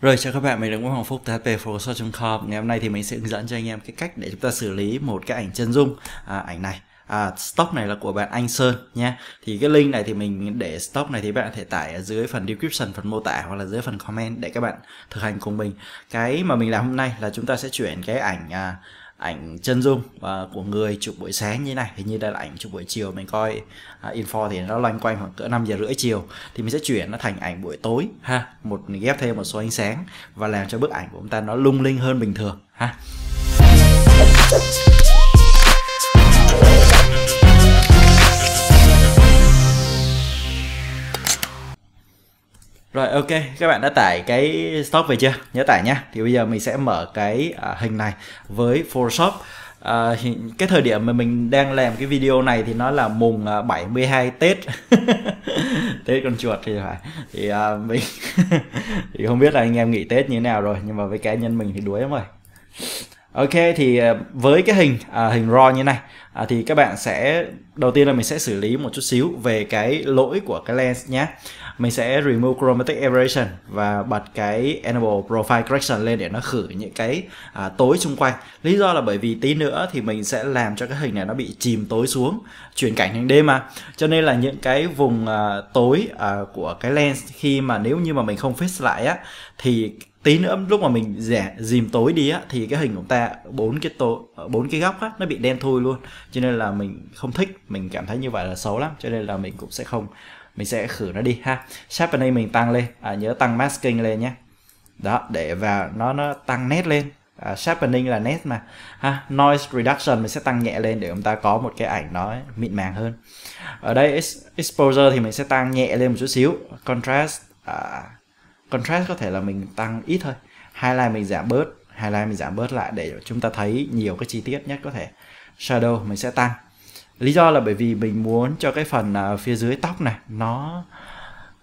Rồi chào các bạn, mình là Nguyễn Hoàng Phúc từ hpprosot.com Ngày hôm nay thì mình sẽ hướng dẫn cho anh em cái cách để chúng ta xử lý một cái ảnh chân dung à, Ảnh này à, stock này là của bạn Anh Sơn nhé. thì cái link này thì mình để stock này thì bạn có thể tải ở dưới phần description phần mô tả hoặc là dưới phần comment để các bạn thực hành cùng mình cái mà mình làm hôm nay là chúng ta sẽ chuyển cái ảnh à, ảnh chân dung và của người chụp buổi sáng như này hình như đây là ảnh chụp buổi chiều mình coi à, info thì nó loanh quanh khoảng cỡ 5 giờ rưỡi chiều thì mình sẽ chuyển nó thành ảnh buổi tối ha một ghép thêm một số ánh sáng và làm cho bức ảnh của chúng ta nó lung linh hơn bình thường ha Rồi ok, các bạn đã tải cái stock về chưa? Nhớ tải nhá. Thì bây giờ mình sẽ mở cái à, hình này với Photoshop. À, cái thời điểm mà mình đang làm cái video này thì nó là mùng 72 à, Tết. Tết con chuột thì phải. Thì à, mình thì không biết là anh em nghỉ Tết như thế nào rồi, nhưng mà với cá nhân mình thì đuối lắm rồi. Ok thì à, với cái hình à, hình raw như này à, thì các bạn sẽ đầu tiên là mình sẽ xử lý một chút xíu về cái lỗi của cái lens nhé. Mình sẽ remove chromatic aberration và bật cái enable profile correction lên để nó khử những cái à, tối xung quanh. Lý do là bởi vì tí nữa thì mình sẽ làm cho cái hình này nó bị chìm tối xuống, chuyển cảnh thành đêm mà. Cho nên là những cái vùng à, tối à, của cái lens khi mà nếu như mà mình không fix lại á thì tí nữa lúc mà mình rẻ dìm tối đi á thì cái hình của ta bốn cái tối ờ, bốn cái góc á nó bị đen thui luôn cho nên là mình không thích mình cảm thấy như vậy là xấu lắm cho nên là mình cũng sẽ không mình sẽ khử nó đi ha sharpening mình tăng lên à, nhớ tăng masking lên nhé đó để vào nó nó tăng nét lên à, sharpening là nét mà ha noise reduction mình sẽ tăng nhẹ lên để chúng ta có một cái ảnh nó mịn màng hơn ở đây exposure thì mình sẽ tăng nhẹ lên một chút xíu contrast à, contrast có thể là mình tăng ít thôi highlight mình giảm bớt highlight mình giảm bớt lại để chúng ta thấy nhiều cái chi tiết nhất có thể shadow mình sẽ tăng lý do là bởi vì mình muốn cho cái phần à, phía dưới tóc này nó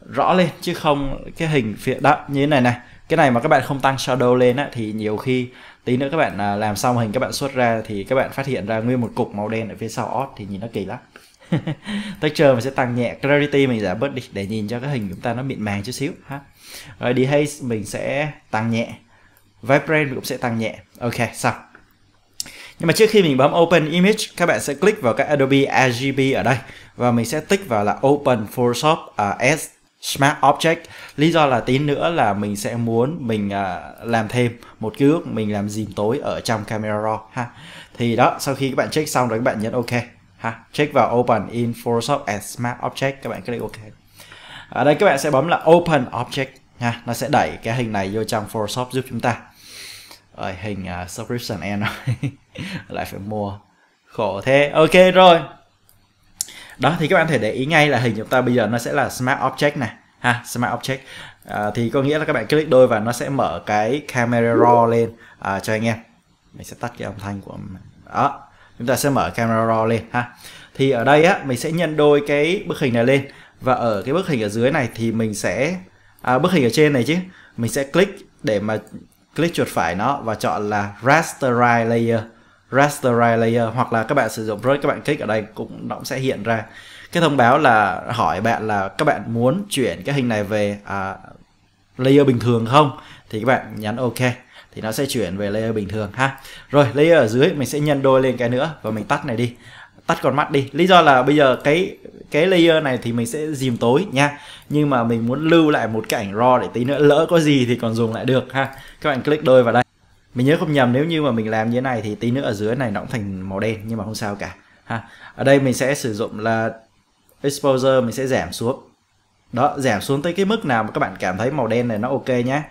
rõ lên chứ không cái hình phía đó như thế này này cái này mà các bạn không tăng shadow lên á, thì nhiều khi tí nữa các bạn à, làm xong hình các bạn xuất ra thì các bạn phát hiện ra nguyên một cục màu đen ở phía sau ót thì nhìn nó kỳ lắm texture mình sẽ tăng nhẹ clarity mình giảm bớt đi để nhìn cho cái hình chúng ta nó mịn màng chút xíu ha ở ờ, dehaze mình sẽ tăng nhẹ vibrate cũng sẽ tăng nhẹ ok xong nhưng mà trước khi mình bấm Open Image, các bạn sẽ click vào cái Adobe RGB ở đây và mình sẽ tích vào là Open Photoshop uh, à, as Smart Object. Lý do là tí nữa là mình sẽ muốn mình uh, làm thêm một cái ước mình làm dìm tối ở trong Camera Raw ha. Thì đó, sau khi các bạn check xong rồi các bạn nhấn OK ha. Check vào Open in Photoshop as Smart Object, các bạn click OK. Ở đây các bạn sẽ bấm là Open Object ha nó sẽ đẩy cái hình này vô trong Photoshop giúp chúng ta rồi hình uh, subscription em rồi lại phải mua khổ thế ok rồi đó thì các bạn thể để ý ngay là hình chúng ta bây giờ nó sẽ là smart object này ha smart object à, thì có nghĩa là các bạn click đôi và nó sẽ mở cái camera raw lên à, cho anh em mình sẽ tắt cái âm thanh của đó chúng ta sẽ mở camera raw lên ha thì ở đây á mình sẽ nhân đôi cái bức hình này lên và ở cái bức hình ở dưới này thì mình sẽ à, bức hình ở trên này chứ mình sẽ click để mà click chuột phải nó và chọn là rasterize layer rasterize layer hoặc là các bạn sử dụng brush các bạn click ở đây cũng nó cũng sẽ hiện ra cái thông báo là hỏi bạn là các bạn muốn chuyển cái hình này về à, layer bình thường không thì các bạn nhắn ok thì nó sẽ chuyển về layer bình thường ha rồi layer ở dưới mình sẽ nhân đôi lên cái nữa và mình tắt này đi tắt con mắt đi lý do là bây giờ cái cái layer này thì mình sẽ dìm tối nha nhưng mà mình muốn lưu lại một cái ảnh raw để tí nữa lỡ có gì thì còn dùng lại được ha các bạn click đôi vào đây mình nhớ không nhầm nếu như mà mình làm như thế này thì tí nữa ở dưới này nó cũng thành màu đen nhưng mà không sao cả ha ở đây mình sẽ sử dụng là exposure mình sẽ giảm xuống đó giảm xuống tới cái mức nào mà các bạn cảm thấy màu đen này nó ok nhá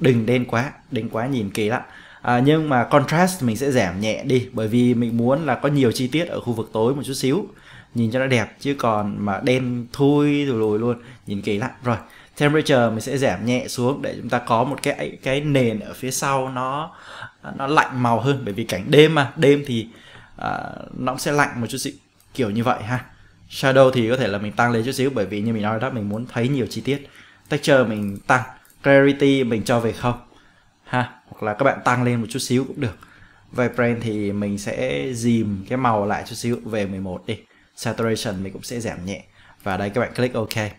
đừng đen quá đen quá nhìn kỳ lắm à, nhưng mà contrast mình sẽ giảm nhẹ đi bởi vì mình muốn là có nhiều chi tiết ở khu vực tối một chút xíu nhìn cho nó đẹp chứ còn mà đen thui rồi lùi luôn nhìn kỳ lắm rồi temperature mình sẽ giảm nhẹ xuống để chúng ta có một cái cái nền ở phía sau nó nó lạnh màu hơn bởi vì cảnh đêm mà đêm thì uh, nó sẽ lạnh một chút xíu kiểu như vậy ha shadow thì có thể là mình tăng lên chút xíu bởi vì như mình nói đó mình muốn thấy nhiều chi tiết texture mình tăng clarity mình cho về không hoặc là các bạn tăng lên một chút xíu cũng được vibrant thì mình sẽ dìm cái màu lại chút xíu về 11 đi saturation mình cũng sẽ giảm nhẹ và đây các bạn click ok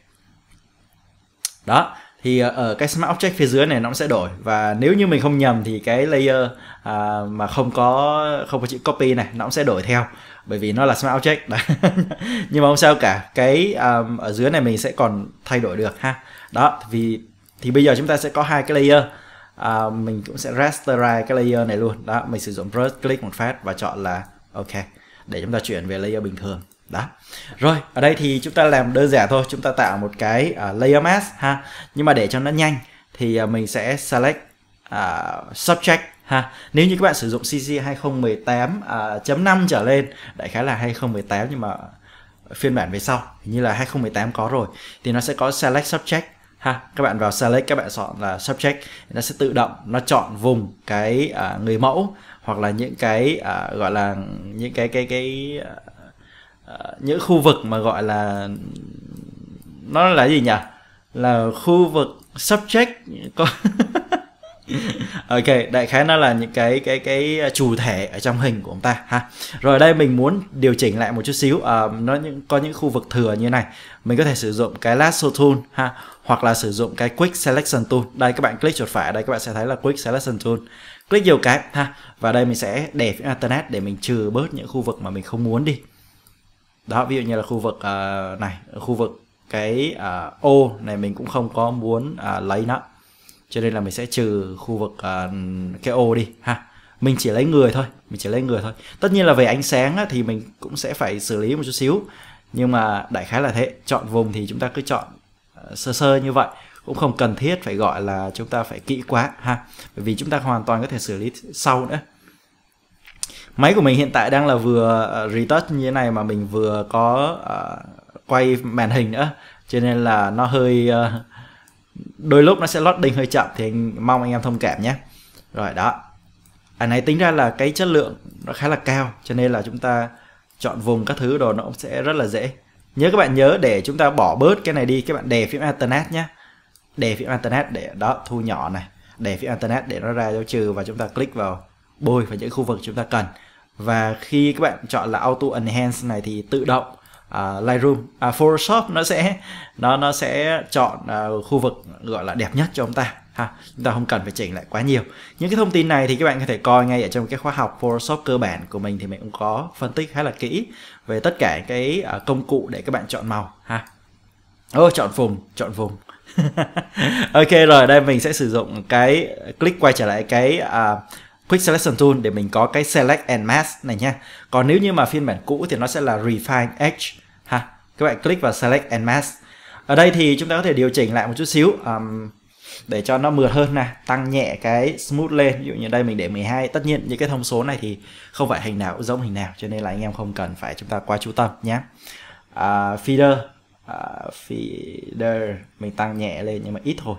đó thì ờ, ở cái smart object phía dưới này nó sẽ đổi và nếu như mình không nhầm thì cái layer à, mà không có không có chữ copy này nó cũng sẽ đổi theo bởi vì nó là smart object đó. nhưng mà không sao cả cái um, ở dưới này mình sẽ còn thay đổi được ha đó vì thì bây giờ chúng ta sẽ có hai cái layer à, mình cũng sẽ rasterize cái layer này luôn đó mình sử dụng brush click một phát và chọn là ok để chúng ta chuyển về layer bình thường đó rồi ở đây thì chúng ta làm đơn giản thôi chúng ta tạo một cái uh, layer mask ha nhưng mà để cho nó nhanh thì uh, mình sẽ select uh, subject ha nếu như các bạn sử dụng CC 2018 uh, chấm 5 trở lên đại khái là 2018 nhưng mà phiên bản về sau như là 2018 có rồi thì nó sẽ có select subject ha các bạn vào select các bạn chọn là subject nó sẽ tự động nó chọn vùng cái uh, người mẫu hoặc là những cái uh, gọi là những cái cái cái uh, những khu vực mà gọi là nó là gì nhỉ là khu vực subject có ok đại khái nó là những cái cái cái chủ thể ở trong hình của chúng ta ha rồi đây mình muốn điều chỉnh lại một chút xíu à, nó những có những khu vực thừa như này mình có thể sử dụng cái lasso tool ha hoặc là sử dụng cái Quick Selection Tool. Đây các bạn click chuột phải, đây các bạn sẽ thấy là Quick Selection Tool. Click nhiều cái ha. Và đây mình sẽ để phía Internet để mình trừ bớt những khu vực mà mình không muốn đi. Đó, ví dụ như là khu vực uh, này, khu vực cái uh, ô này mình cũng không có muốn uh, lấy nó. Cho nên là mình sẽ trừ khu vực uh, cái ô đi ha mình chỉ lấy người thôi mình chỉ lấy người thôi tất nhiên là về ánh sáng á, thì mình cũng sẽ phải xử lý một chút xíu nhưng mà đại khái là thế chọn vùng thì chúng ta cứ chọn sơ sơ như vậy cũng không cần thiết phải gọi là chúng ta phải kỹ quá ha bởi vì chúng ta hoàn toàn có thể xử lý sau nữa máy của mình hiện tại đang là vừa ờ, retouch như thế này mà mình vừa có uh, quay màn hình nữa cho nên là nó hơi uh, đôi lúc nó sẽ lót đinh hơi chậm thì anh, mong anh em thông cảm nhé rồi đó anh ấy tính ra là cái chất lượng nó khá là cao cho nên là chúng ta chọn vùng các thứ đồ nó cũng sẽ rất là dễ nhớ các bạn nhớ để chúng ta bỏ bớt cái này đi các bạn đè phím internet nhé đè phím internet để đó thu nhỏ này đè phím internet để nó ra dấu trừ và chúng ta click vào bôi vào những khu vực chúng ta cần và khi các bạn chọn là auto enhance này thì tự động uh, Lightroom, uh, Photoshop nó sẽ nó nó sẽ chọn uh, khu vực gọi là đẹp nhất cho chúng ta ha chúng ta không cần phải chỉnh lại quá nhiều những cái thông tin này thì các bạn có thể coi ngay ở trong cái khóa học Photoshop cơ bản của mình thì mình cũng có phân tích khá là kỹ về tất cả cái à, công cụ để các bạn chọn màu ha ơ oh, chọn vùng chọn vùng ok rồi đây mình sẽ sử dụng cái click quay trở lại cái uh, Quick Selection Tool để mình có cái Select and Mask này nha. Còn nếu như mà phiên bản cũ thì nó sẽ là Refine Edge ha. Các bạn click vào Select and Mask. Ở đây thì chúng ta có thể điều chỉnh lại một chút xíu. Um, để cho nó mượt hơn nè, tăng nhẹ cái smooth lên ví dụ như đây mình để 12 tất nhiên những cái thông số này thì không phải hình nào cũng giống hình nào cho nên là anh em không cần phải chúng ta quá chú tâm nhé à, feeder à, feeder mình tăng nhẹ lên nhưng mà ít thôi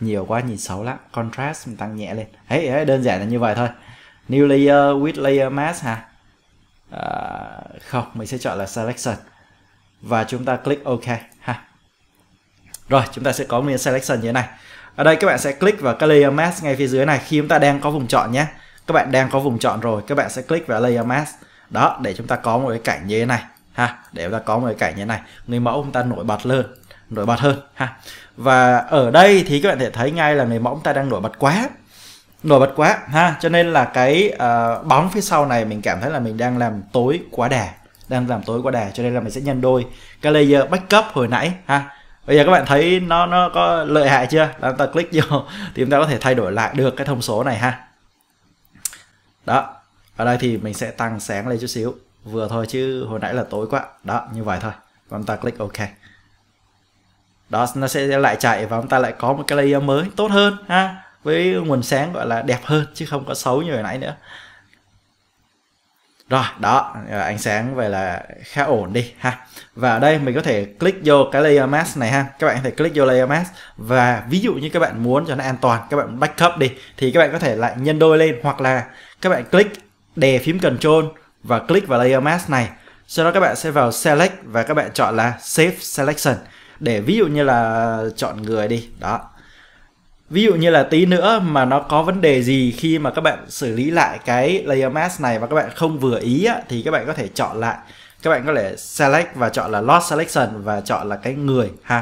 nhiều quá nhìn xấu lắm contrast mình tăng nhẹ lên Hey, ấy đơn giản là như vậy thôi new layer with layer mask ha à, không mình sẽ chọn là selection và chúng ta click ok rồi chúng ta sẽ có một selection như thế này. Ở đây các bạn sẽ click vào cái layer mask ngay phía dưới này khi chúng ta đang có vùng chọn nhé. Các bạn đang có vùng chọn rồi, các bạn sẽ click vào layer mask. Đó, để chúng ta có một cái cảnh như thế này ha, để chúng ta có một cái cảnh như thế này. Người mẫu chúng ta nổi bật lên, nổi bật hơn ha. Và ở đây thì các bạn thể thấy ngay là người mẫu chúng ta đang nổi bật quá nổi bật quá ha cho nên là cái uh, bóng phía sau này mình cảm thấy là mình đang làm tối quá đà đang làm tối quá đà cho nên là mình sẽ nhân đôi cái layer backup hồi nãy ha bây giờ các bạn thấy nó nó có lợi hại chưa là chúng ta click vô thì chúng ta có thể thay đổi lại được cái thông số này ha đó ở đây thì mình sẽ tăng sáng lên chút xíu vừa thôi chứ hồi nãy là tối quá đó như vậy thôi và chúng ta click ok đó nó sẽ lại chạy và chúng ta lại có một cái layer mới tốt hơn ha với nguồn sáng gọi là đẹp hơn chứ không có xấu như hồi nãy nữa rồi đó à, ánh sáng về là khá ổn đi ha và ở đây mình có thể click vô cái layer mask này ha các bạn có thể click vô layer mask và ví dụ như các bạn muốn cho nó an toàn các bạn backup đi thì các bạn có thể lại nhân đôi lên hoặc là các bạn click đè phím control và click vào layer mask này sau đó các bạn sẽ vào select và các bạn chọn là save selection để ví dụ như là chọn người đi đó ví dụ như là tí nữa mà nó có vấn đề gì khi mà các bạn xử lý lại cái layer mask này và các bạn không vừa ý á, thì các bạn có thể chọn lại các bạn có thể select và chọn là lost selection và chọn là cái người ha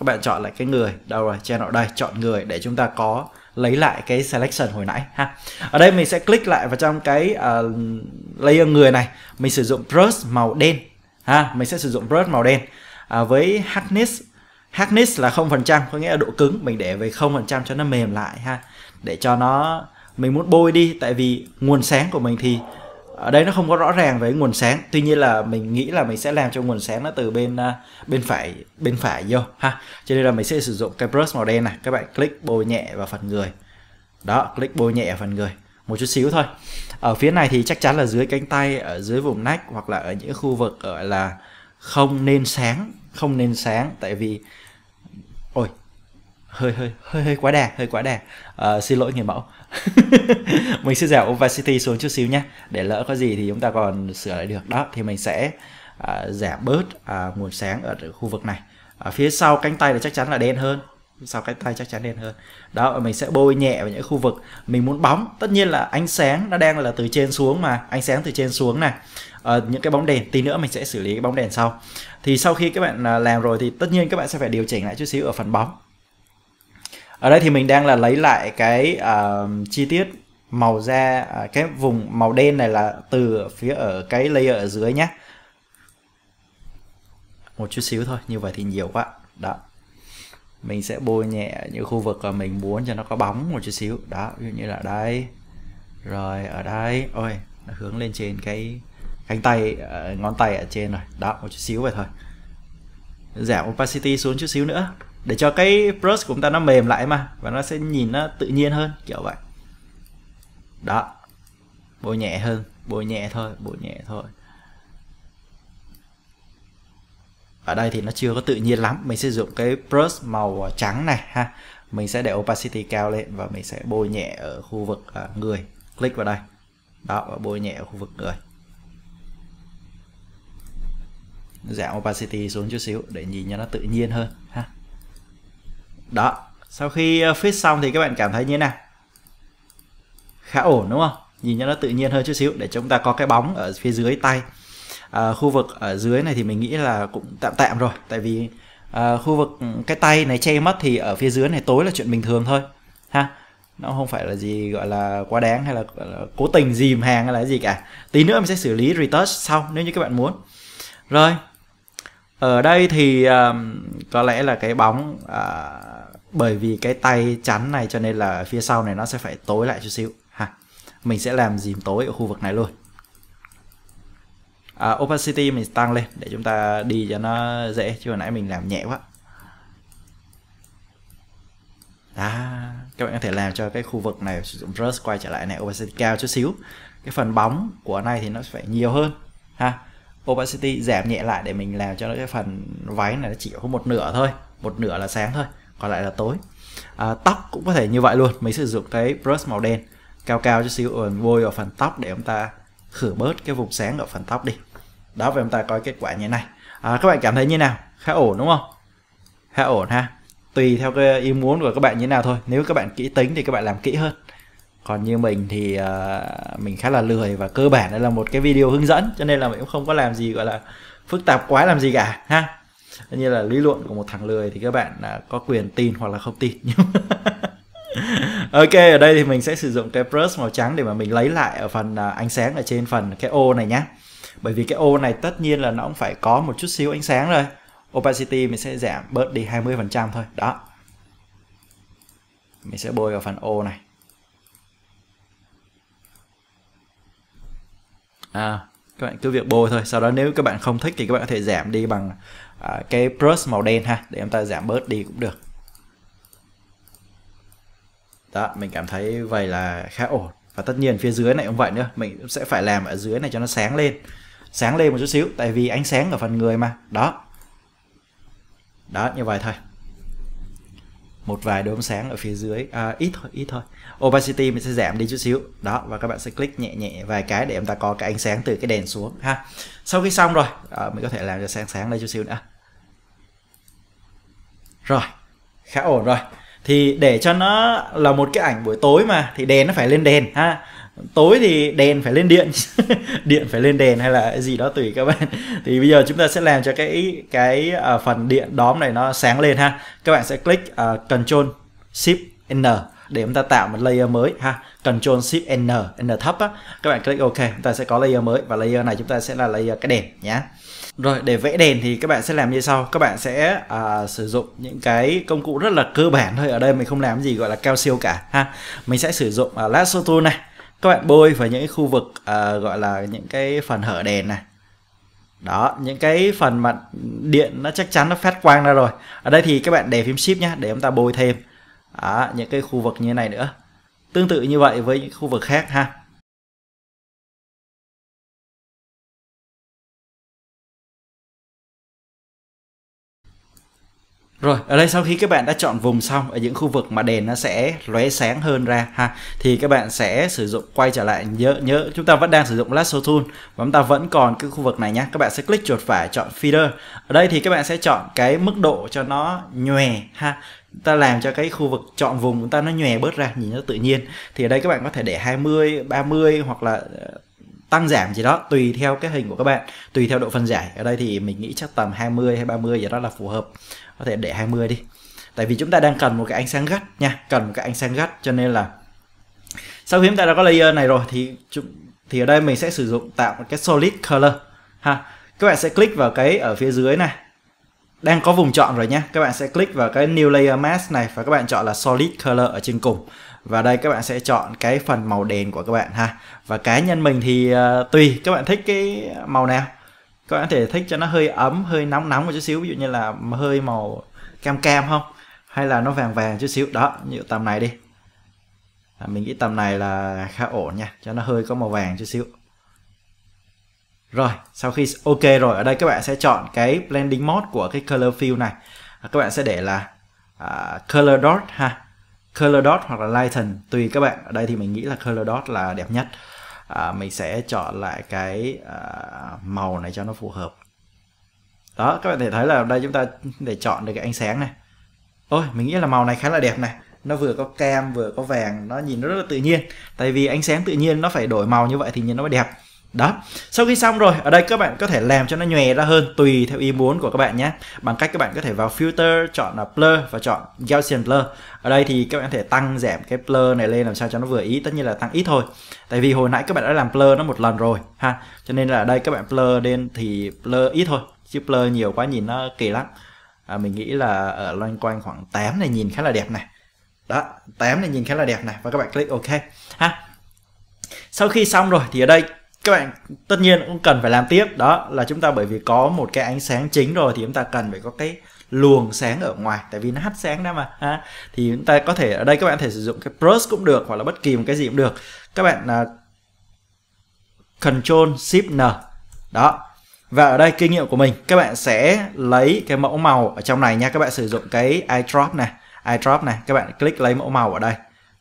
các bạn chọn lại cái người đâu rồi channel đây chọn người để chúng ta có lấy lại cái selection hồi nãy ha ở đây mình sẽ click lại vào trong cái uh, layer người này mình sử dụng brush màu đen ha mình sẽ sử dụng brush màu đen à, với hardness hardness là không phần trăm có nghĩa là độ cứng mình để về không phần trăm cho nó mềm lại ha để cho nó mình muốn bôi đi tại vì nguồn sáng của mình thì ở đây nó không có rõ ràng về nguồn sáng tuy nhiên là mình nghĩ là mình sẽ làm cho nguồn sáng nó từ bên à, bên phải bên phải vô ha cho nên là mình sẽ sử dụng cái brush màu đen này các bạn click bôi nhẹ vào phần người đó click bôi nhẹ vào phần người một chút xíu thôi ở phía này thì chắc chắn là dưới cánh tay ở dưới vùng nách hoặc là ở những khu vực gọi là không nên sáng không nên sáng tại vì ôi hơi hơi hơi hơi quá đà hơi quá đà à, xin lỗi người mẫu mình sẽ dẻo opacity xuống chút xíu nhé để lỡ có gì thì chúng ta còn sửa lại được đó thì mình sẽ à, giảm bớt à, nguồn sáng ở khu vực này ở phía sau cánh tay là chắc chắn là đen hơn sau cái tay chắc chắn đen hơn đó mình sẽ bôi nhẹ vào những khu vực mình muốn bóng tất nhiên là ánh sáng nó đang là từ trên xuống mà ánh sáng từ trên xuống này à, những cái bóng đèn tí nữa mình sẽ xử lý cái bóng đèn sau thì sau khi các bạn à, làm rồi thì tất nhiên các bạn sẽ phải điều chỉnh lại chút xíu ở phần bóng ở đây thì mình đang là lấy lại cái uh, chi tiết màu da uh, cái vùng màu đen này là từ phía ở cái layer ở dưới nhé một chút xíu thôi như vậy thì nhiều quá đó mình sẽ bôi nhẹ những khu vực mà mình muốn cho nó có bóng một chút xíu đó ví dụ như là đây rồi ở đây ôi nó hướng lên trên cái cánh tay ờ, ngón tay ở trên rồi đó một chút xíu vậy thôi giảm opacity xuống chút xíu nữa để cho cái brush của chúng ta nó mềm lại mà và nó sẽ nhìn nó tự nhiên hơn kiểu vậy đó bôi nhẹ hơn bôi nhẹ thôi bôi nhẹ thôi ở đây thì nó chưa có tự nhiên lắm mình sẽ dùng cái brush màu à, trắng này ha mình sẽ để opacity cao lên và mình sẽ bôi nhẹ ở khu vực à, người click vào đây đó và bôi nhẹ ở khu vực người giảm opacity xuống chút xíu để nhìn cho nó tự nhiên hơn ha đó sau khi à, fit xong thì các bạn cảm thấy như thế nào khá ổn đúng không nhìn cho nó tự nhiên hơn chút xíu để chúng ta có cái bóng ở phía dưới tay à, khu vực ở dưới này thì mình nghĩ là cũng tạm tạm rồi tại vì à, khu vực cái tay này che mắt thì ở phía dưới này tối là chuyện bình thường thôi ha nó không phải là gì gọi là quá đáng hay là, là cố tình dìm hàng hay là gì cả tí nữa mình sẽ xử lý retouch sau nếu như các bạn muốn rồi ở đây thì um, có lẽ là cái bóng uh, bởi vì cái tay chắn này cho nên là phía sau này nó sẽ phải tối lại chút xíu ha mình sẽ làm dìm tối ở khu vực này luôn à, opacity mình tăng lên để chúng ta đi cho nó dễ chứ hồi nãy mình làm nhẹ quá à, các bạn có thể làm cho cái khu vực này sử dụng brush quay trở lại này opacity cao chút xíu cái phần bóng của này thì nó phải nhiều hơn ha opacity giảm nhẹ lại để mình làm cho cái phần váy này nó chỉ có một nửa thôi một nửa là sáng thôi còn lại là tối à, tóc cũng có thể như vậy luôn mình sử dụng cái brush màu đen cao cao chút xíu rồi vôi vào phần tóc để chúng ta khử bớt cái vùng sáng ở phần tóc đi đó và chúng ta có kết quả như thế này à, các bạn cảm thấy như nào khá ổn đúng không khá ổn ha tùy theo cái ý muốn của các bạn như nào thôi nếu các bạn kỹ tính thì các bạn làm kỹ hơn còn như mình thì uh, mình khá là lười và cơ bản đây là một cái video hướng dẫn cho nên là mình cũng không có làm gì gọi là phức tạp quá làm gì cả ha như là lý luận của một thằng lười thì các bạn uh, có quyền tin hoặc là không tin ok ở đây thì mình sẽ sử dụng cái brush màu trắng để mà mình lấy lại ở phần uh, ánh sáng ở trên phần cái ô này nhé bởi vì cái ô này tất nhiên là nó cũng phải có một chút xíu ánh sáng rồi opacity mình sẽ giảm bớt đi 20% thôi đó mình sẽ bôi vào phần ô này à, các bạn cứ việc bôi thôi sau đó nếu các bạn không thích thì các bạn có thể giảm đi bằng à, cái brush màu đen ha để chúng ta giảm bớt đi cũng được đó mình cảm thấy vậy là khá ổn và tất nhiên phía dưới này cũng vậy nữa mình sẽ phải làm ở dưới này cho nó sáng lên sáng lên một chút xíu tại vì ánh sáng ở phần người mà đó đó như vậy thôi một vài đốm sáng ở phía dưới à, ít thôi ít thôi opacity mình sẽ giảm đi chút xíu đó và các bạn sẽ click nhẹ nhẹ vài cái để chúng ta có cái ánh sáng từ cái đèn xuống ha sau khi xong rồi à, mình có thể làm cho sáng sáng lên chút xíu nữa rồi khá ổn rồi thì để cho nó là một cái ảnh buổi tối mà thì đèn nó phải lên đèn ha tối thì đèn phải lên điện điện phải lên đèn hay là gì đó tùy các bạn thì bây giờ chúng ta sẽ làm cho cái cái uh, phần điện đóm này nó sáng lên ha các bạn sẽ click uh, à, Ctrl Shift N để chúng ta tạo một layer mới ha Ctrl Shift N N thấp á các bạn click OK chúng ta sẽ có layer mới và layer này chúng ta sẽ là layer cái đèn nhé rồi để vẽ đèn thì các bạn sẽ làm như sau các bạn sẽ à, sử dụng những cái công cụ rất là cơ bản thôi ở đây mình không làm gì gọi là cao siêu cả ha mình sẽ sử dụng uh, à, lasso tool này các bạn bôi vào những cái khu vực uh, gọi là những cái phần hở đèn này đó những cái phần mặt điện nó chắc chắn nó phát quang ra rồi ở đây thì các bạn để phím shift nhé để chúng ta bôi thêm đó, những cái khu vực như này nữa tương tự như vậy với những khu vực khác ha Rồi, ở đây sau khi các bạn đã chọn vùng xong ở những khu vực mà đèn nó sẽ lóe sáng hơn ra ha thì các bạn sẽ sử dụng quay trở lại nhớ nhớ chúng ta vẫn đang sử dụng lasso tool và chúng ta vẫn còn cái khu vực này nhá. Các bạn sẽ click chuột phải chọn feeder. Ở đây thì các bạn sẽ chọn cái mức độ cho nó nhòe ha. Chúng ta làm cho cái khu vực chọn vùng chúng ta nó nhòe bớt ra nhìn nó tự nhiên. Thì ở đây các bạn có thể để 20, 30 hoặc là ờ, tăng giảm gì đó tùy theo cái hình của các bạn tùy theo độ phân giải ở đây thì mình nghĩ chắc tầm 20 hay 30 gì đó là phù hợp có thể để 20 đi tại vì chúng ta đang cần một cái ánh sáng gắt nha cần một cái ánh sáng gắt cho nên là sau khi chúng ta đã có layer này rồi thì thì ở đây mình sẽ sử dụng tạo một cái solid color ha các bạn sẽ click vào cái ở phía dưới này đang có vùng chọn rồi nhé các bạn sẽ click vào cái new layer mask này và các bạn chọn là solid color ở trên cùng và đây các bạn sẽ chọn cái phần màu đèn của các bạn ha và cá nhân mình thì uh, tùy các bạn thích cái màu nào các bạn có thể thích cho nó hơi ấm hơi nóng nóng một chút xíu ví dụ như là hơi màu cam cam không hay là nó vàng vàng chút xíu đó như tầm này đi à, mình nghĩ tầm này là khá ổn nha cho nó hơi có màu vàng chút xíu rồi sau khi ok rồi ở đây các bạn sẽ chọn cái blending mode của cái color fill này à, các bạn sẽ để là à, color dot ha color dot hoặc là lighten tùy các bạn ở đây thì mình nghĩ là color dot là đẹp nhất à, mình sẽ chọn lại cái à, màu này cho nó phù hợp đó các bạn thể thấy là đây chúng ta để chọn được cái ánh sáng này ôi mình nghĩ là màu này khá là đẹp này nó vừa có cam vừa có vàng nó nhìn rất là tự nhiên tại vì ánh sáng tự nhiên nó phải đổi màu như vậy thì nhìn nó mới đẹp đó sau khi xong rồi ở đây các bạn có thể làm cho nó nhòe ra hơn tùy theo ý muốn của các bạn nhé bằng cách các bạn có thể vào filter chọn là blur và chọn gaussian blur ở đây thì các bạn có thể tăng giảm cái blur này lên làm sao cho nó vừa ý tất nhiên là tăng ít thôi tại vì hồi nãy các bạn đã làm blur nó một lần rồi ha cho nên là ở đây các bạn blur lên thì blur ít thôi chứ blur nhiều quá nhìn nó kỳ lắm à, mình nghĩ là ở loanh quanh khoảng 8 này nhìn khá là đẹp này đó 8 này nhìn khá là đẹp này và các bạn click ok ha sau khi xong rồi thì ở đây các bạn tất nhiên cũng cần phải làm tiếp đó là chúng ta bởi vì có một cái ánh sáng chính rồi thì chúng ta cần phải có cái luồng sáng ở ngoài tại vì nó hắt sáng đó mà ha. thì chúng ta có thể ở đây các bạn thể sử dụng cái brush cũng được hoặc là bất kỳ một cái gì cũng được các bạn uh, control Shift N đó và ở đây kinh nghiệm của mình các bạn sẽ lấy cái mẫu màu ở trong này nha các bạn sử dụng cái eyedrop này eyedrop này các bạn click lấy mẫu màu ở đây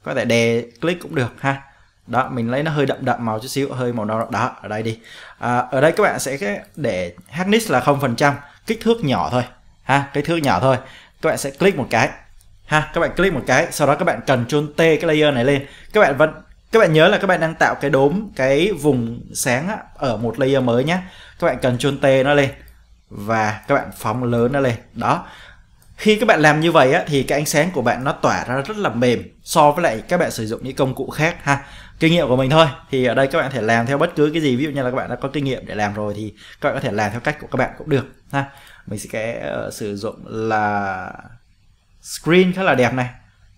có thể đè click cũng được ha đó mình lấy nó hơi đậm đậm màu chút xíu hơi màu đỏ đó ở đây đi à, ở đây các bạn sẽ để hardness là không phần trăm kích thước nhỏ thôi ha kích thước nhỏ thôi các bạn sẽ click một cái ha các bạn click một cái sau đó các bạn cần chôn t cái layer này lên các bạn vẫn các bạn nhớ là các bạn đang tạo cái đốm cái vùng sáng á, ở một layer mới nhé các bạn cần chôn t nó lên và các bạn phóng lớn nó lên đó khi các bạn làm như vậy á, thì cái ánh sáng của bạn nó tỏa ra rất là mềm so với lại các bạn sử dụng những công cụ khác ha kinh nghiệm của mình thôi thì ở đây các bạn có thể làm theo bất cứ cái gì ví dụ như là các bạn đã có kinh nghiệm để làm rồi thì các bạn có thể làm theo cách của các bạn cũng được ha mình sẽ ờ, sử dụng là screen khá là đẹp này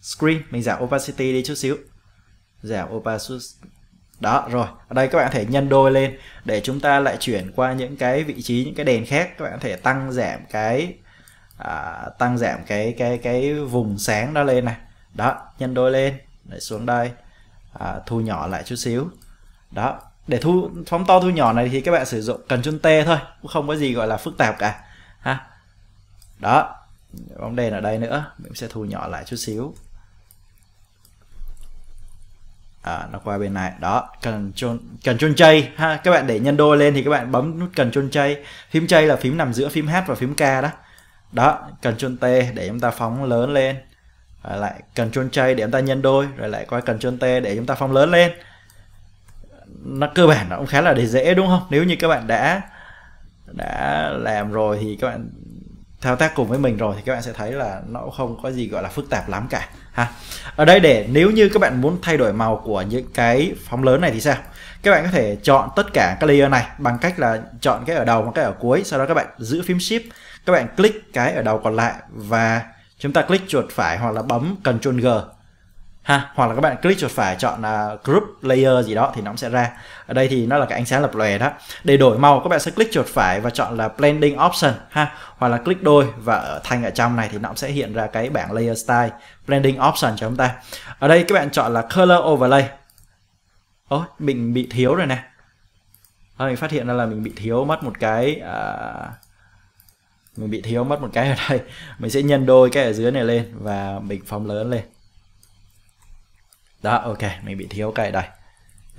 screen mình giảm opacity đi chút xíu giảm opacity đó rồi ở đây các bạn có thể nhân đôi lên để chúng ta lại chuyển qua những cái vị trí những cái đèn khác các bạn có thể tăng giảm cái à, tăng giảm cái cái cái vùng sáng đó lên này đó nhân đôi lên lại xuống đây à, thu nhỏ lại chút xíu đó để thu phóng to thu nhỏ này thì các bạn sử dụng cần chân t thôi cũng không có gì gọi là phức tạp cả ha đó bóng đèn ở đây nữa mình sẽ thu nhỏ lại chút xíu à, nó qua bên này đó cần chôn cần chôn chay ha các bạn để nhân đôi lên thì các bạn bấm nút cần chôn chay phím chay là phím nằm giữa phím h và phím k đó đó cần chôn t để chúng ta phóng lớn lên rồi lại chôn chay để chúng ta nhân đôi rồi lại cần chôn tê để chúng ta phóng lớn lên nó cơ bản nó cũng khá là để dễ đúng không nếu như các bạn đã đã làm rồi thì các bạn thao tác cùng với mình rồi thì các bạn sẽ thấy là nó cũng không có gì gọi là phức tạp lắm cả ha ở đây để nếu như các bạn muốn thay đổi màu của những cái phóng lớn này thì sao các bạn có thể chọn tất cả các layer này bằng cách là chọn cái ở đầu và cái ở cuối sau đó các bạn giữ phím shift các bạn click cái ở đầu còn lại và chúng ta click chuột phải hoặc là bấm Ctrl G ha hoặc là các bạn click chuột phải chọn là group layer gì đó thì nó cũng sẽ ra ở đây thì nó là cái ánh sáng lập lòe đó để đổi màu các bạn sẽ click chuột phải và chọn là blending option ha hoặc là click đôi và ở thanh ở trong này thì nó cũng sẽ hiện ra cái bảng layer style blending option cho chúng ta ở đây các bạn chọn là color overlay ôi mình bị thiếu rồi nè à, mình phát hiện ra là mình bị thiếu mất một cái uh, mình bị thiếu mất một cái ở đây mình sẽ nhân đôi cái ở dưới này lên và mình phóng lớn lên đó ok mình bị thiếu cái ở đây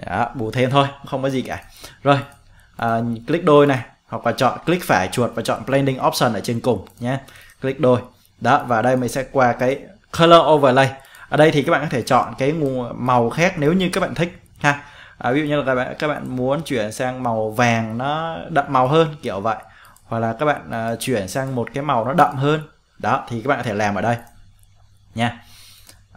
đó, bù thêm thôi không có gì cả rồi à, click đôi này hoặc là chọn click phải chuột và chọn blending option ở trên cùng nhé click đôi đó và đây mình sẽ qua cái color overlay ở đây thì các bạn có thể chọn cái màu khác nếu như các bạn thích ha à, ví dụ như là các bạn các bạn muốn chuyển sang màu vàng nó đậm màu hơn kiểu vậy hoặc là các bạn à, chuyển sang một cái màu nó đậm hơn đó thì các bạn có thể làm ở đây nha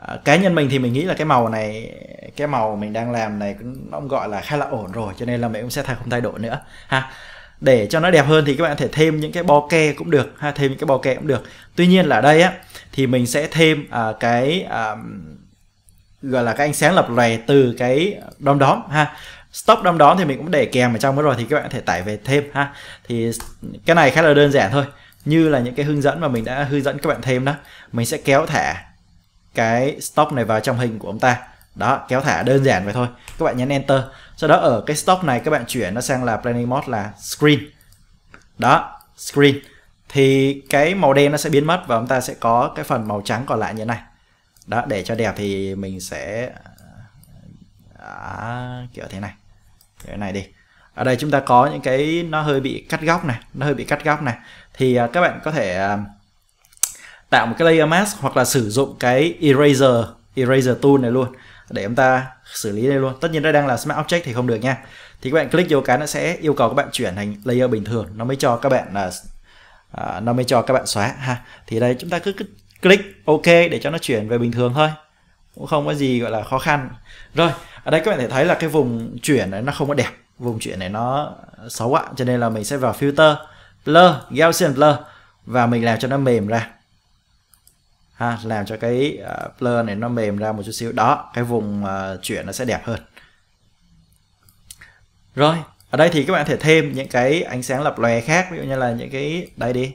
à, cá nhân mình thì mình nghĩ là cái màu này cái màu mình đang làm này nó cũng gọi là khá là ổn rồi cho nên là mình cũng sẽ thay không thay đổi nữa ha để cho nó đẹp hơn thì các bạn có thể thêm những cái bo ke cũng được ha thêm những cái bo ke cũng được tuy nhiên là đây á thì mình sẽ thêm à, cái à, gọi là cái ánh sáng lập lòe từ cái đom đóm ha stock năm đó thì mình cũng để kèm ở trong đó rồi thì các bạn có thể tải về thêm ha thì cái này khá là đơn giản thôi như là những cái hướng dẫn mà mình đã hướng dẫn các bạn thêm đó mình sẽ kéo thả cái stock này vào trong hình của ông ta đó kéo thả đơn giản vậy thôi các bạn nhấn enter sau đó ở cái stock này các bạn chuyển nó sang là planning mode là screen đó screen thì cái màu đen nó sẽ biến mất và chúng ta sẽ có cái phần màu trắng còn lại như thế này đó để cho đẹp thì mình sẽ à, kiểu thế này cái này đi ở đây chúng ta có những cái nó hơi bị cắt góc này nó hơi bị cắt góc này thì à, các bạn có thể à, tạo một cái layer mask hoặc là sử dụng cái eraser eraser tool này luôn để chúng ta xử lý đây luôn tất nhiên đây đang là smart object thì không được nha thì các bạn click vô cái nó sẽ yêu cầu các bạn chuyển thành layer bình thường nó mới cho các bạn là à, nó mới cho các bạn xóa ha thì đây chúng ta cứ click ok để cho nó chuyển về bình thường thôi cũng không có gì gọi là khó khăn rồi ở đây các bạn thể thấy là cái vùng chuyển này nó không có đẹp vùng chuyển này nó xấu ạ cho nên là mình sẽ vào filter blur Gaussian blur và mình làm cho nó mềm ra ha làm cho cái uh, blur này nó mềm ra một chút xíu đó cái vùng uh, chuyển nó sẽ đẹp hơn rồi ở đây thì các bạn thể thêm những cái ánh sáng lập lòe khác ví dụ như là những cái đây đi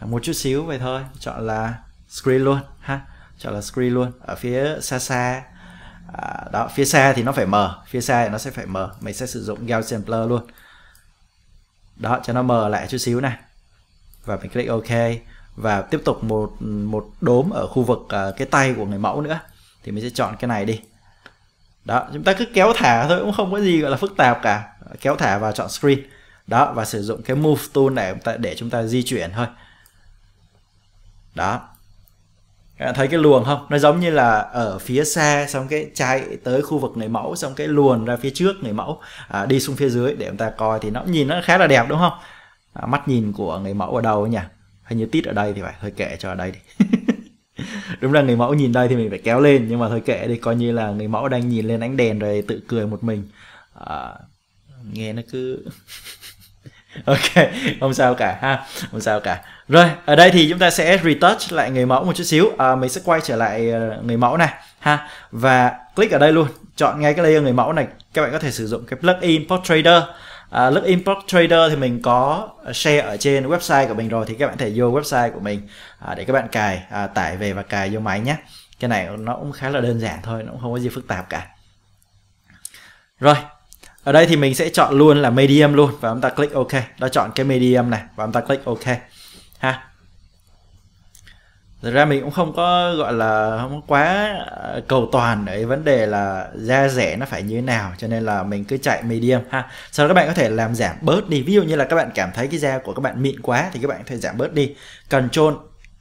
một chút xíu vậy thôi chọn là screen luôn ha chọn là screen luôn ở phía xa xa à, đó phía xa thì nó phải mờ phía xa thì nó sẽ phải mờ mình sẽ sử dụng Gaussian blur luôn đó cho nó mờ lại chút xíu này và mình click OK và tiếp tục một một đốm ở khu vực à, cái tay của người mẫu nữa thì mình sẽ chọn cái này đi đó chúng ta cứ kéo thả thôi cũng không có gì gọi là phức tạp cả kéo thả và chọn screen đó và sử dụng cái move tool này để chúng ta di chuyển thôi đó thấy cái luồng không nó giống như là ở phía xa xong cái chạy tới khu vực người mẫu xong cái luồn ra phía trước người mẫu à, đi xuống phía dưới để chúng ta coi thì nó nhìn nó khá là đẹp đúng không à, mắt nhìn của người mẫu ở đâu nhỉ hình như tít ở đây thì phải hơi kệ cho ở đây đi đúng là người mẫu nhìn đây thì mình phải kéo lên nhưng mà thôi kệ đi coi như là người mẫu đang nhìn lên ánh đèn rồi tự cười một mình à, nghe nó cứ ok không sao cả ha không sao cả rồi ở đây thì chúng ta sẽ retouch lại người mẫu một chút xíu à, mình sẽ quay trở lại ờ, người mẫu này ha và click ở đây luôn chọn ngay cái layer người mẫu này các bạn có thể sử dụng cái plugin portrader à, plugin portrader thì mình có share ở trên website của mình rồi thì các bạn thể vô website của mình à, để các bạn cài à, tải về và cài vô máy nhé cái này nó cũng khá là đơn giản thôi nó cũng không có gì phức tạp cả rồi ở đây thì mình sẽ chọn luôn là medium luôn và chúng ta click ok đã chọn cái medium này và chúng ta click ok ha Thật ra mình cũng không có gọi là không quá ờ, cầu toàn ở vấn đề là da rẻ nó phải như thế nào cho nên là mình cứ chạy medium ha. Sau đó các bạn có thể làm giảm bớt đi. Ví dụ như là các bạn cảm thấy cái da của các bạn mịn quá thì các bạn có thể giảm bớt đi. Control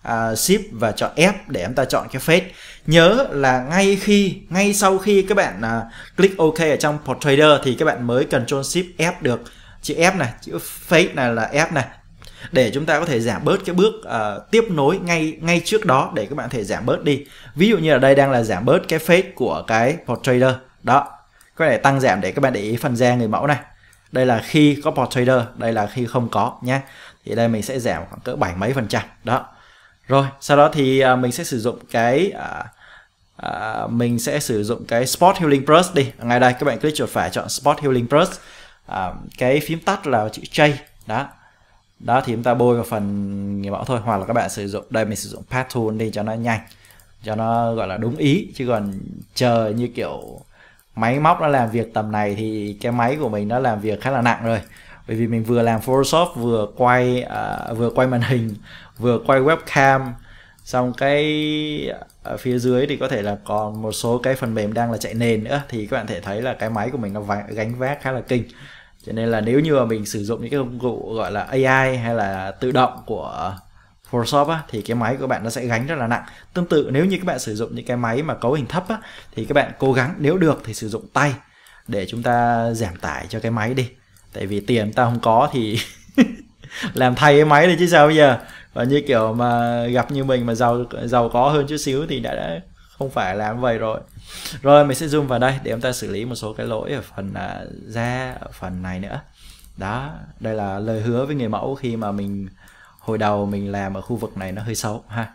À, Shift và chọn F để em ta chọn cái fade. Nhớ là ngay khi ngay sau khi các bạn uh, click OK ở trong Portrader thì các bạn mới cần chọn Shift F được chữ F này, chữ fade này là F này để chúng ta có thể giảm bớt cái bước uh, tiếp nối ngay ngay trước đó để các bạn thể giảm bớt đi. Ví dụ như ở đây đang là giảm bớt cái fade của cái Portrader. Đó. Có thể tăng giảm để các bạn để ý phần da người mẫu này. Đây là khi có Portrader, đây là khi không có nhé Thì đây mình sẽ giảm khoảng cỡ bảy mấy phần trăm. Đó rồi sau đó thì à, mình sẽ sử dụng cái à, à, mình sẽ sử dụng cái Spot Healing Plus đi ngay đây các bạn click chuột phải chọn Spot Healing Plus à, cái phím tắt là chữ J đó đó thì chúng ta bôi vào phần người mẫu thôi hoặc là các bạn sử dụng đây mình sử dụng Path Tool đi cho nó nhanh cho nó gọi là đúng ý chứ còn chờ như kiểu máy móc nó làm việc tầm này thì cái máy của mình nó làm việc khá là nặng rồi bởi vì mình vừa làm Photoshop vừa quay uh, vừa quay màn hình vừa quay webcam xong cái ở phía dưới thì có thể là còn một số cái phần mềm đang là chạy nền nữa thì các bạn thể thấy là cái máy của mình nó gánh vác khá là kinh cho nên là nếu như mà mình sử dụng những cái công cụ gọi là AI hay là tự động của Photoshop á, thì cái máy của bạn nó sẽ gánh rất là nặng tương tự nếu như các bạn sử dụng những cái máy mà cấu hình thấp á, thì các bạn cố gắng nếu được thì sử dụng tay để chúng ta giảm tải cho cái máy đi tại vì tiền ta không có thì làm thay cái máy đi chứ sao bây giờ và như kiểu mà gặp như mình mà giàu giàu có hơn chút xíu thì đã, đã không phải làm vậy rồi rồi mình sẽ zoom vào đây để chúng ta xử lý một số cái lỗi ở phần uh, da ở phần này nữa đó đây là lời hứa với người mẫu khi mà mình hồi đầu mình làm ở khu vực này nó hơi xấu ha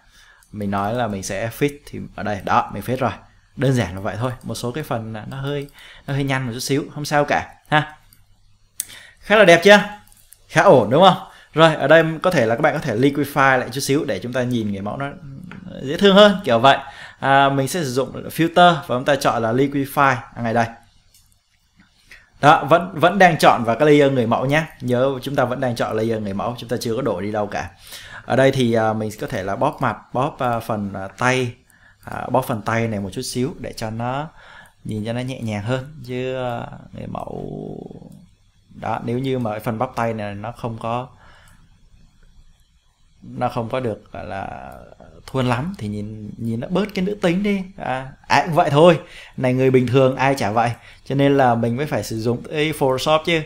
mình nói là mình sẽ fit thì ở đây đó mình fit rồi đơn giản là vậy thôi một số cái phần nó hơi nó hơi nhanh một chút xíu không sao cả ha khá là đẹp chưa khá ổn đúng không rồi ở đây có thể là các bạn có thể liquify lại chút xíu để chúng ta nhìn cái mẫu nó dễ thương hơn kiểu vậy à, mình sẽ sử dụng filter và chúng ta chọn là liquify à, ngày đây đó vẫn vẫn đang chọn vào cái layer người mẫu nhé nhớ chúng ta vẫn đang chọn layer người mẫu chúng ta chưa có đổi đi đâu cả ở đây thì à, mình có thể là bóp mặt bóp à, phần à, tay à, bóp phần tay này một chút xíu để cho nó nhìn cho nó nhẹ nhàng hơn chứ à, người mẫu đó nếu như mà phần bắp tay này nó không có nó không có được gọi là thuần lắm thì nhìn nhìn nó bớt cái nữ tính đi à, ai à, cũng vậy thôi này người bình thường ai chả vậy cho nên là mình mới phải sử dụng tới photoshop chứ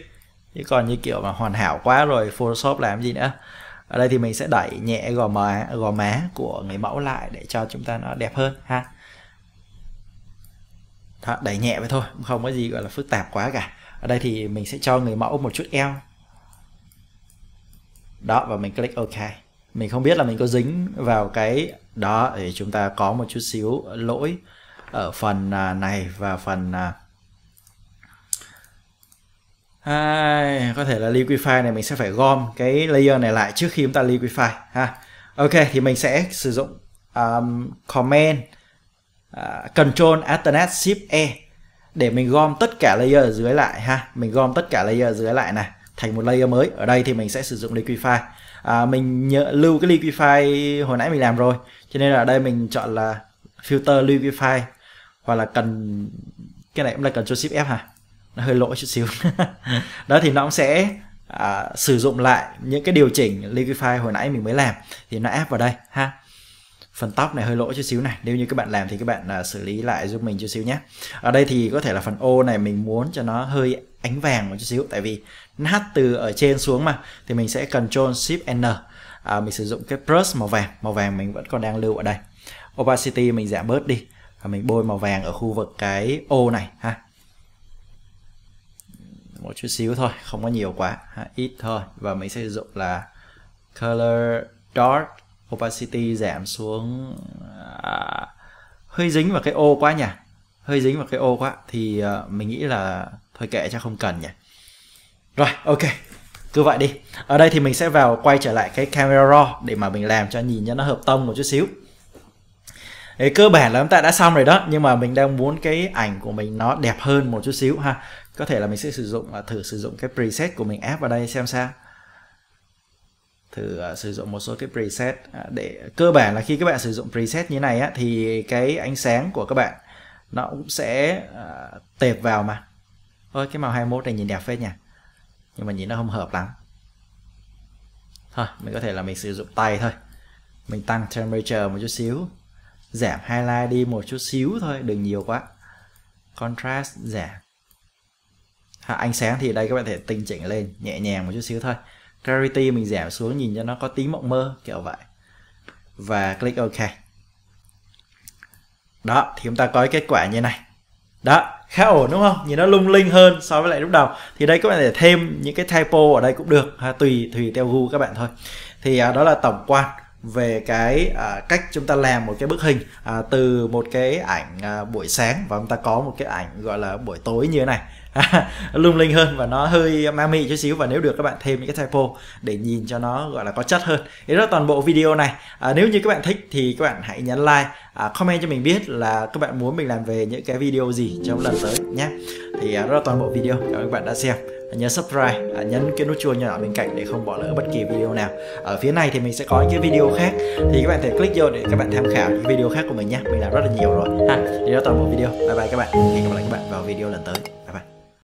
chứ còn như kiểu mà hoàn hảo quá rồi photoshop làm gì nữa ở đây thì mình sẽ đẩy nhẹ gò má gò má của người mẫu lại để cho chúng ta nó đẹp hơn ha Đó, đẩy nhẹ vậy thôi không có gì gọi là phức tạp quá cả ở đây thì mình sẽ cho người mẫu một chút eo đó và mình click ok mình không biết là mình có dính vào cái đó thì chúng ta có một chút xíu lỗi ở phần à, này và phần à, có thể là liquify này mình sẽ phải gom cái layer này lại trước khi chúng ta liquify ha ok thì mình sẽ sử dụng um, comment uh, à, control alternate shift e để mình gom tất cả layer ở dưới lại ha mình gom tất cả layer ở dưới lại này thành một layer mới ở đây thì mình sẽ sử dụng liquify à, mình nhớ, lưu cái liquify hồi nãy mình làm rồi cho nên là ở đây mình chọn là filter liquify hoặc là cần cái này cũng là cần cho ship f hả nó hơi lỗi chút xíu đó thì nó cũng sẽ à, sử dụng lại những cái điều chỉnh liquify hồi nãy mình mới làm thì nó áp vào đây ha phần tóc này hơi lỗi chút xíu này nếu như các bạn làm thì các bạn uh, xử lý lại giúp mình chút xíu nhé ở đây thì có thể là phần ô này mình muốn cho nó hơi ánh vàng một chút xíu tại vì hát từ ở trên xuống mà thì mình sẽ Ctrl Shift N à, mình sử dụng cái plus màu vàng màu vàng mình vẫn còn đang lưu ở đây opacity mình giảm bớt đi và mình bôi màu vàng ở khu vực cái ô này ha một chút xíu thôi không có nhiều quá ha, ít thôi và mình sẽ sử dụng là color dark opacity giảm xuống à, hơi dính vào cái ô quá nhỉ hơi dính vào cái ô quá thì uh, mình nghĩ là thôi kệ chắc không cần nhỉ rồi, ok. Cứ vậy đi. Ở đây thì mình sẽ vào quay trở lại cái camera raw để mà mình làm cho nhìn cho nó hợp tông một chút xíu. Đấy, cơ bản là chúng ta đã xong rồi đó nhưng mà mình đang muốn cái ảnh của mình nó đẹp hơn một chút xíu ha có thể là mình sẽ sử dụng à, thử sử dụng cái preset của mình áp vào đây xem sao thử à, sử dụng một số cái preset à, để cơ bản là khi các bạn sử dụng preset như này á, thì cái ánh sáng của các bạn nó cũng sẽ tệp vào mà Ôi cái màu 21 này nhìn đẹp phết nhỉ nhưng mà nhìn nó không hợp lắm thôi mình có thể là mình sử dụng tay thôi mình tăng temperature một chút xíu giảm highlight đi một chút xíu thôi đừng nhiều quá contrast giảm à, ánh sáng thì đây các bạn thể tinh chỉnh lên nhẹ nhàng một chút xíu thôi clarity mình giảm xuống nhìn cho nó có tí mộng mơ kiểu vậy và click ok đó thì chúng ta có cái kết quả như này đó khá ổn đúng không nhìn nó lung linh hơn so với lại lúc đầu thì đây các bạn để thêm những cái typo ở đây cũng được tùy tùy theo gu các bạn thôi thì à, đó là tổng quan về cái à, cách chúng ta làm một cái bức hình à, từ một cái ảnh à, buổi sáng và chúng ta có một cái ảnh gọi là buổi tối như thế này lung linh hơn và nó hơi ma mị chút xíu và nếu được các bạn thêm những cái typo để nhìn cho nó gọi là có chất hơn đấy là toàn bộ video này à, nếu như các bạn thích thì các bạn hãy nhấn like à, comment cho mình biết là các bạn muốn mình làm về những cái video gì trong lần tới nhé thì à, đó là toàn bộ video cảm ơn các bạn đã xem nhớ subscribe à, nhấn cái nút chuông nhỏ bên cạnh để không bỏ lỡ bất kỳ video nào ở phía này thì mình sẽ có những cái video khác thì các bạn thể click vô để các bạn tham khảo những video khác của mình nhé mình làm rất là nhiều rồi ha thì đó toàn bộ video bye bye các bạn hẹn gặp lại các bạn vào video lần tới